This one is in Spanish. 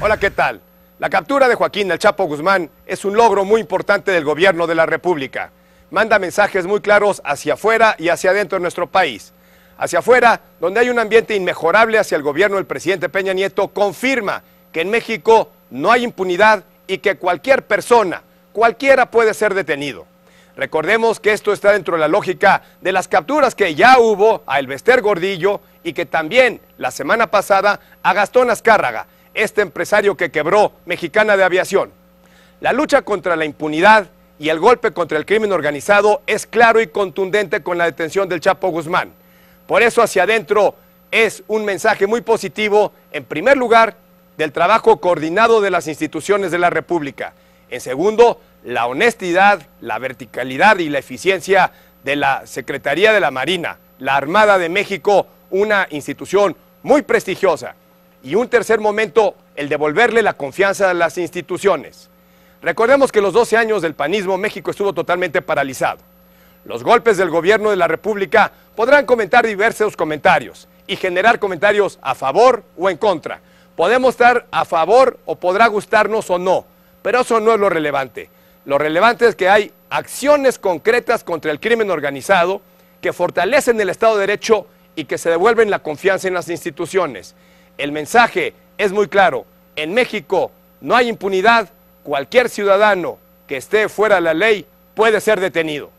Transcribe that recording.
Hola, ¿qué tal? La captura de Joaquín El Chapo Guzmán es un logro muy importante del gobierno de la República. Manda mensajes muy claros hacia afuera y hacia adentro de nuestro país. Hacia afuera, donde hay un ambiente inmejorable hacia el gobierno del presidente Peña Nieto, confirma que en México no hay impunidad y que cualquier persona, cualquiera puede ser detenido. Recordemos que esto está dentro de la lógica de las capturas que ya hubo a Elvester Gordillo y que también la semana pasada a Gastón Azcárraga, este empresario que quebró Mexicana de Aviación. La lucha contra la impunidad y el golpe contra el crimen organizado es claro y contundente con la detención del Chapo Guzmán. Por eso hacia adentro es un mensaje muy positivo, en primer lugar, del trabajo coordinado de las instituciones de la República. En segundo, la honestidad, la verticalidad y la eficiencia de la Secretaría de la Marina, la Armada de México, una institución muy prestigiosa. Y un tercer momento, el devolverle la confianza a las instituciones. Recordemos que los 12 años del panismo México estuvo totalmente paralizado. Los golpes del gobierno de la República podrán comentar diversos comentarios y generar comentarios a favor o en contra. Podemos estar a favor o podrá gustarnos o no, pero eso no es lo relevante. Lo relevante es que hay acciones concretas contra el crimen organizado que fortalecen el Estado de Derecho y que se devuelven la confianza en las instituciones. El mensaje es muy claro. En México no hay impunidad. Cualquier ciudadano que esté fuera de la ley puede ser detenido.